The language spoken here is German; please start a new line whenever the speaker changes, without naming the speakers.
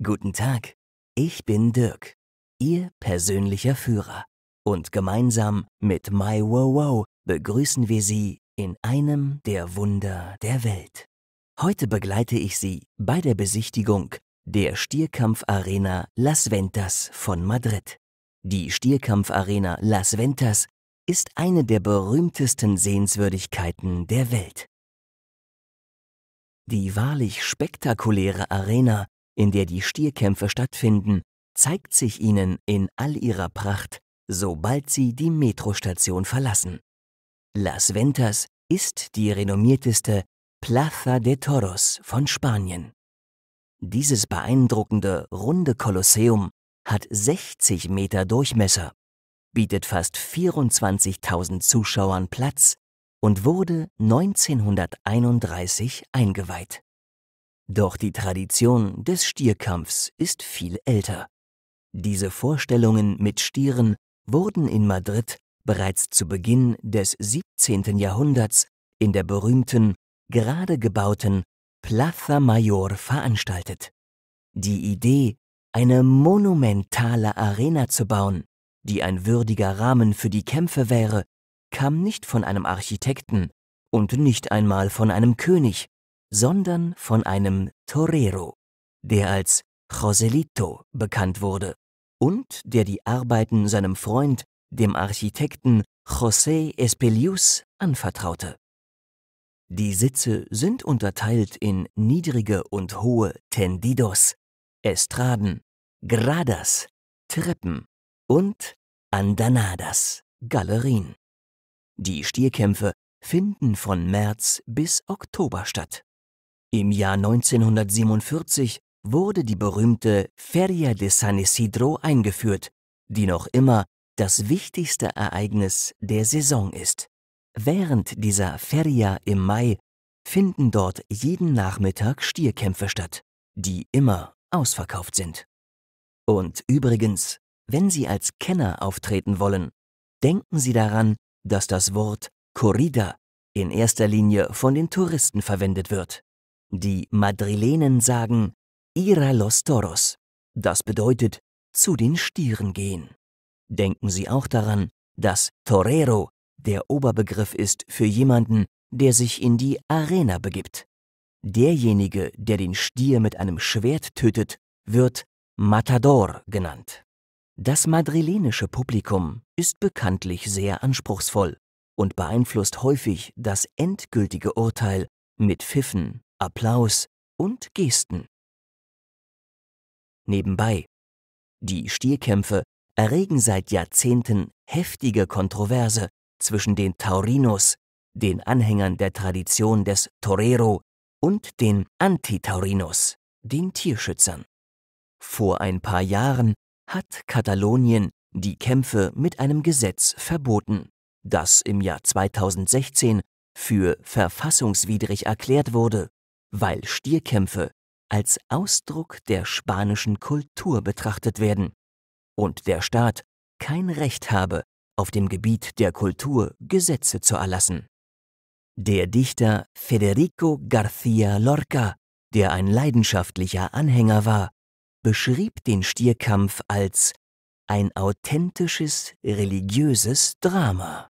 Guten Tag, ich bin Dirk, Ihr persönlicher Führer. Und gemeinsam mit MyWoWo begrüßen wir Sie in einem der Wunder der Welt. Heute begleite ich Sie bei der Besichtigung der Stierkampfarena Las Ventas von Madrid. Die Stierkampfarena Las Ventas ist eine der berühmtesten Sehenswürdigkeiten der Welt. Die wahrlich spektakuläre Arena in der die Stierkämpfe stattfinden, zeigt sich ihnen in all ihrer Pracht, sobald sie die Metrostation verlassen. Las Ventas ist die renommierteste Plaza de Toros von Spanien. Dieses beeindruckende, runde Kolosseum hat 60 Meter Durchmesser, bietet fast 24.000 Zuschauern Platz und wurde 1931 eingeweiht. Doch die Tradition des Stierkampfs ist viel älter. Diese Vorstellungen mit Stieren wurden in Madrid bereits zu Beginn des 17. Jahrhunderts in der berühmten, gerade gebauten Plaza Mayor veranstaltet. Die Idee, eine monumentale Arena zu bauen, die ein würdiger Rahmen für die Kämpfe wäre, kam nicht von einem Architekten und nicht einmal von einem König, sondern von einem Torero, der als Joselito bekannt wurde und der die Arbeiten seinem Freund, dem Architekten José Espelius, anvertraute. Die Sitze sind unterteilt in niedrige und hohe Tendidos, Estraden, Gradas, Treppen und Andanadas, Galerien. Die Stierkämpfe finden von März bis Oktober statt. Im Jahr 1947 wurde die berühmte Feria de San Isidro eingeführt, die noch immer das wichtigste Ereignis der Saison ist. Während dieser Feria im Mai finden dort jeden Nachmittag Stierkämpfe statt, die immer ausverkauft sind. Und übrigens, wenn Sie als Kenner auftreten wollen, denken Sie daran, dass das Wort Corrida in erster Linie von den Touristen verwendet wird. Die Madrilenen sagen ir a los toros. Das bedeutet zu den Stieren gehen. Denken Sie auch daran, dass Torero der Oberbegriff ist für jemanden, der sich in die Arena begibt. Derjenige, der den Stier mit einem Schwert tötet, wird Matador genannt. Das madrilenische Publikum ist bekanntlich sehr anspruchsvoll und beeinflusst häufig das endgültige Urteil mit Pfiffen Applaus und Gesten. Nebenbei. Die Stierkämpfe erregen seit Jahrzehnten heftige Kontroverse zwischen den Taurinos, den Anhängern der Tradition des Torero und den Antitaurinos, den Tierschützern. Vor ein paar Jahren hat Katalonien die Kämpfe mit einem Gesetz verboten, das im Jahr 2016 für verfassungswidrig erklärt wurde weil Stierkämpfe als Ausdruck der spanischen Kultur betrachtet werden und der Staat kein Recht habe, auf dem Gebiet der Kultur Gesetze zu erlassen. Der Dichter Federico García Lorca, der ein leidenschaftlicher Anhänger war, beschrieb den Stierkampf als ein authentisches religiöses Drama.